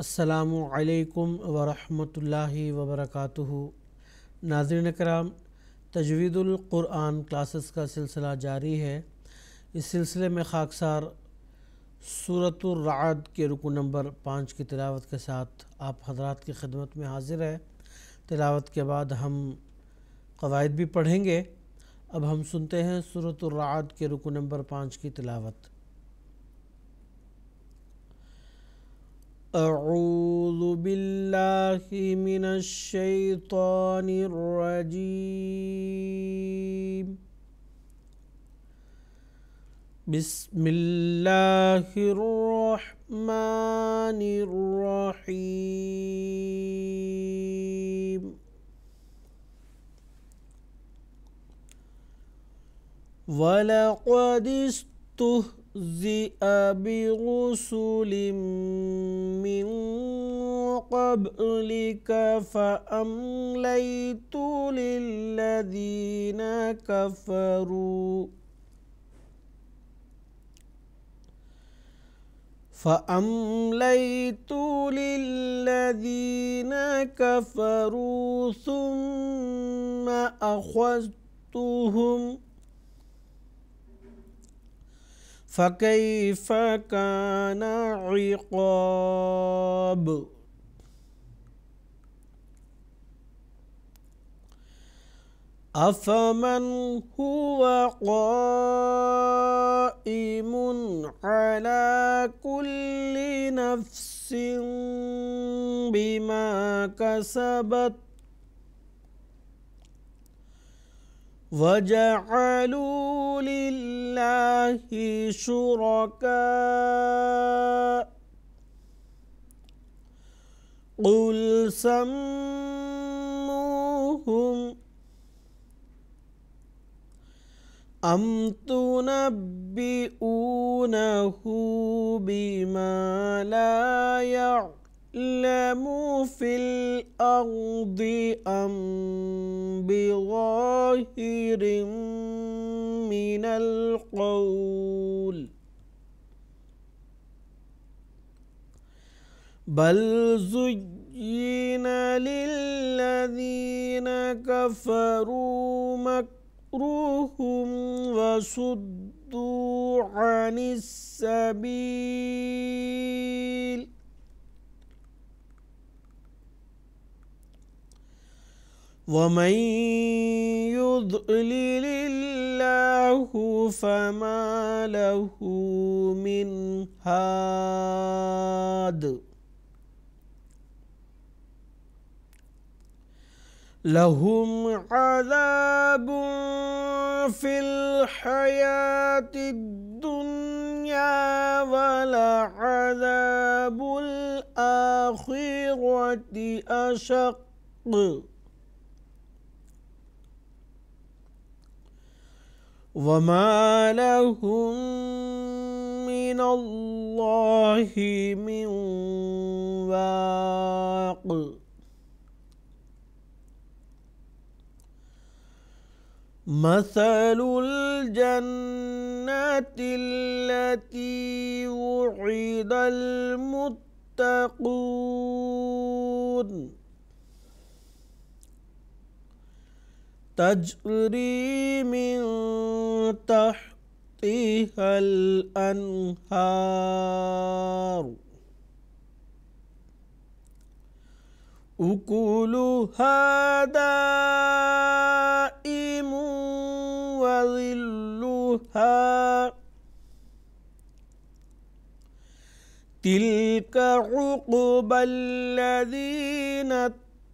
असलकम वरहि वबरक नाजरन कराम तजवीदुल्क़ुरान क्लासेस का सिलसिला जारी है इस सिलसिले में खाकसार सूरतुर्राद के रुको नंबर पाँच की तिलावत के साथ आप हजरात की खिदमत में हाजिर है तिलावत के बाद हम कवायद भी पढ़ेंगे अब हम सुनते हैं सूरतुर्राद के रुको नंबर पाँच की तिलावत أعوذ بالله من الشيطان الرجيم بسم الله الرحمن الرحيم ولقد استهدف استهزئ برسل من قبلك فأمليت للذين كفروا فأمليت للذين كفروا ثم أخذتهم فكيف كان عقاب أفمن هو قائم على كل نفس بما كسبت وجعلوا لله شركاء قل سموهم أم تنبئونه بما لا يعلم يعلم في الأرض أم بظاهر من القول بل زين للذين كفروا مكرهم وصدوا عن السبيل ومن يضلل الله فما له من هاد لهم عذاب في الحياة الدنيا ولعذاب الآخرة أشق وما لهم من الله من واق مثل الجنة التي وعد المتقون تجري من تحتها الأنهار أكلها دائم وظلها تلك عقب الذين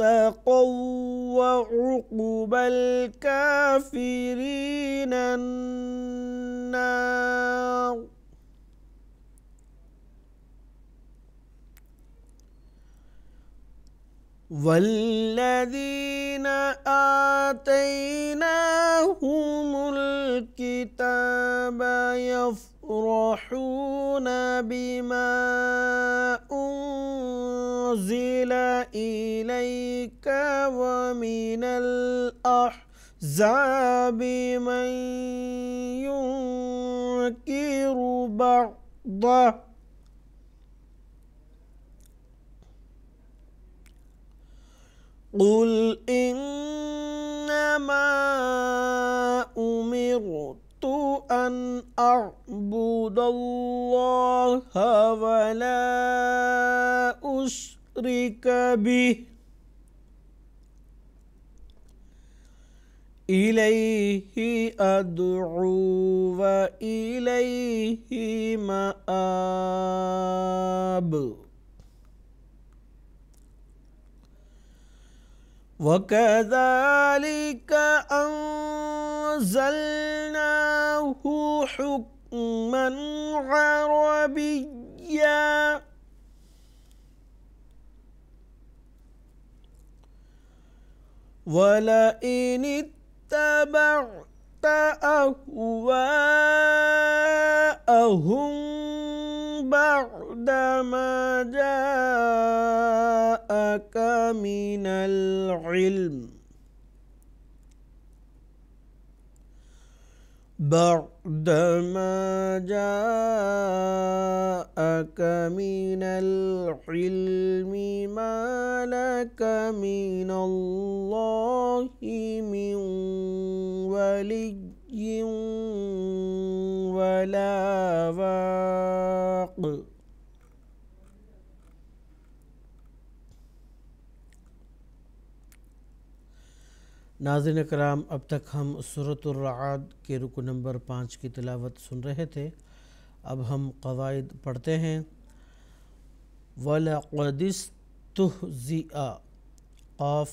واتقوا وعقب الكافرين النار والذين آتيناهم الكتاب يفرحون بما أنزل إليك ومن الأحزاب من ينكر بعضه قل إنما أمرت أن أعبد الله ولا أشرك أشرك به إليه أدعو وإليه مآب وكذلك أنزلناه حكما عربيا ولئن اتبعت أهواءهم بعد ما جاءك من العلم بعدما جاءك من العلم ما لك من الله من ولي ولا واق नाजिन कराम अब तक हम सूरतरआद के रुक नंबर पाँच की तलावत सुन रहे थे अब हम कवायद पढ़ते हैं वलकदिस तुहजिया क़ाफ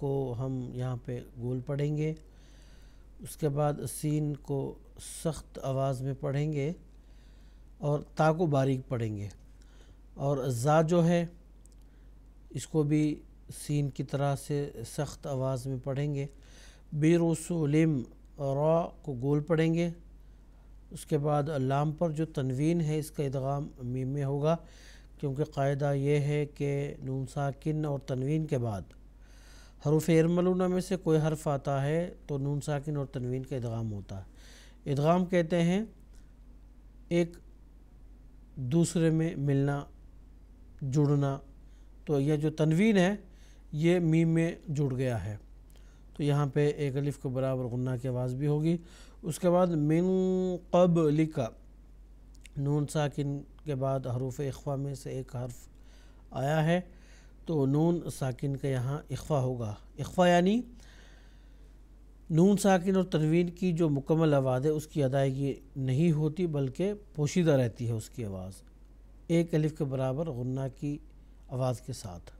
को हम यहाँ पे गोल पढ़ेंगे उसके बाद सीन को सख्त आवाज़ में पढ़ेंगे और ताको बारीक पढ़ेंगे और ज़ा जो है इसको भी सीन की तरह से सख्त आवाज़ में पढ़ेंगे बेरसोलिम रॉ को गोल पढ़ेंगे उसके बाद अल्लाम पर जो तनवीन है इसका इदगाम मीम में होगा क्योंकि कायदा ये है कि नून साकिन और तनवीन के बाद हरूफ एरमलूना में से कोई हर्फ आता है तो नून साकिन और तनवीन का इदगाम होता है इदगाम कहते हैं एक दूसरे में मिलना जुड़ना तो यह जो तनवीन है ये मीम में जुड़ गया है तो यहाँ पे एक अलिफ के बराबर गुन्ना की आवाज़ भी होगी उसके बाद मिन कब लिका नून साकिन के बाद हरूफ अखवा में से एक हर्फ आया है तो नून साकिन का यहाँ अखवा होगा अखवा यानी नून साकिन और तनवीन की जो मुकम्मल आवाज़ है उसकी अदायगी नहीं होती बल्कि पोशीदा रहती है उसकी आवाज़ एक अलिफ के बराबर गुन्ना की आवाज़ के साथ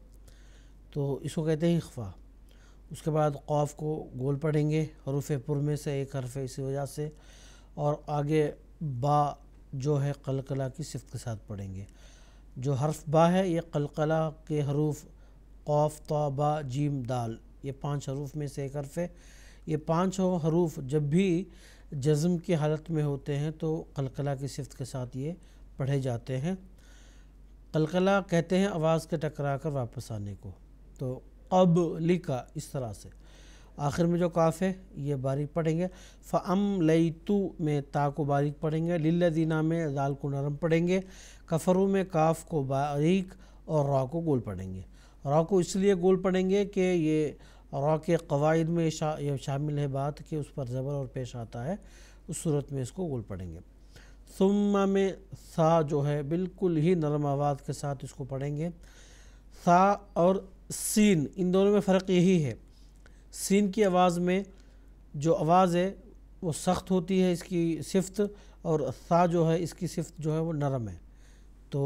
तो इसको कहते हैं इखफा उसके बाद खौफ को गोल पढ़ेंगे हरूफ पुर में से एक हरफ इसी वजह से और आगे बा जो है कलकला की सिफ़ के साथ पढ़ेंगे जो हर्फ बा है ये कलकला के हरूफ खौफ तो बा जीम दाल ये पांच हरूफ में से एक हरफ है ये पाँचों हरूफ जब भी जज्म की हालत में होते हैं तो कलकला की सिफ़ के साथ ये पढ़े जाते हैं कलकला कहते हैं आवाज़ के टकरा कर वापस आने को तो अब लिखा इस तरह से आखिर में जो काफ़ है ये बारीक पढ़ेंगे फ़म तो में ता को बारीक पढ़ेंगे दीना में दाल को नरम पढ़ेंगे कफरू में काफ को बारीक और रॉ को गोल पढ़ेंगे रॉ को इसलिए गोल पढ़ेंगे कि ये रॉ के कवायद में शा, ये शामिल है बात कि उस पर ज़बर और पेश आता है उस सूरत में इसको गोल पढ़ेंगे सुम्मा में सा जो है बिल्कुल ही नरम आवाज़ के साथ इसको पढ़ेंगे सा और सीन इन दोनों में फ़र्क यही है सीन की आवाज़ में जो आवाज़ है वो सख्त होती है इसकी सिफ्त और सा जो है इसकी सिफ्त जो है वो नरम है तो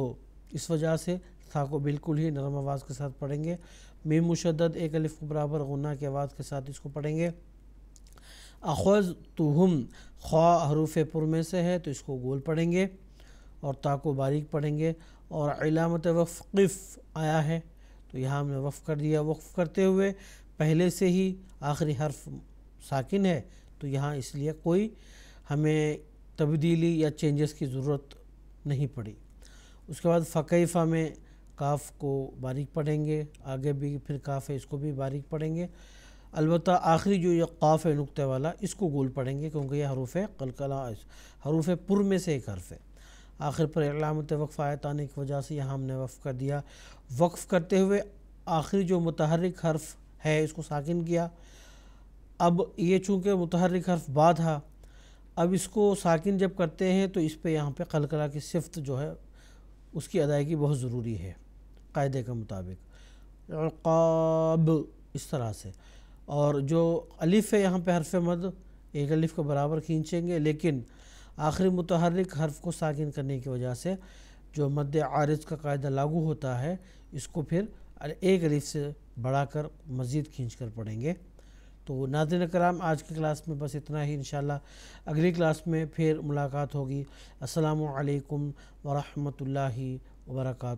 इस वजह से सा को बिल्कुल ही नरम आवाज़ के साथ पढ़ेंगे मीम मुशद एक अलिफ के बराबर गुना की आवाज़ के साथ इसको पढ़ेंगे अखज़ तुहम ख्वा हरूफ पुर में से है तो इसको गोल पढ़ेंगे और ताको बारीक पढ़ेंगे और अलामत वफ़ आया है तो यहाँ हमने वफ़ कर दिया वफ़ करते हुए पहले से ही आखिरी हर्फ साकिन है तो यहाँ इसलिए कोई हमें तब्दीली या चेंजेस की ज़रूरत नहीं पड़ी उसके बाद फ़कैफ़ा में काफ़ को बारीक पढ़ेंगे आगे भी फिर काफ़ है इसको भी बारीक पढ़ेंगे अलबत् आखिरी जो ये काफ़ है नुक़े वाला इसको गोल पढ़ेंगे क्योंकि ये हरूफ कलकला हरूफ पुर में से एक हर्फ है आखिर पर अलामत वक्फ़ आयत आने की वजह से यहाँ हमने वक्फ़ कर दिया वक्फ़ करते हुए आखिरी जो मतहरक हर्फ है इसको साकिन किया अब ये चूँकि मतहरक हर्फ बा था अब इसको साकिन जब करते हैं तो इस पर यहाँ पर कलकला की सिफ्त जो है उसकी अदायगी बहुत ज़रूरी है कायदे के मुताबिक अब इस तरह से और जो अलिफ़ है यहाँ पर हरफ मद एक अलिफ़ को बराबर खींचेंगे लेकिन आखिरी मुतहरक हर्फ को साकिन करने की वजह से जो मद आरज का कायदा लागू होता है इसको फिर एक रिफ़ से बढ़ा कर मज़ीद खींच कर पढ़ेंगे तो नाजिन कराम आज की क्लास में बस इतना ही इन अगली क्लास में फिर मुलाकात होगी असलकम वरहमल वर्का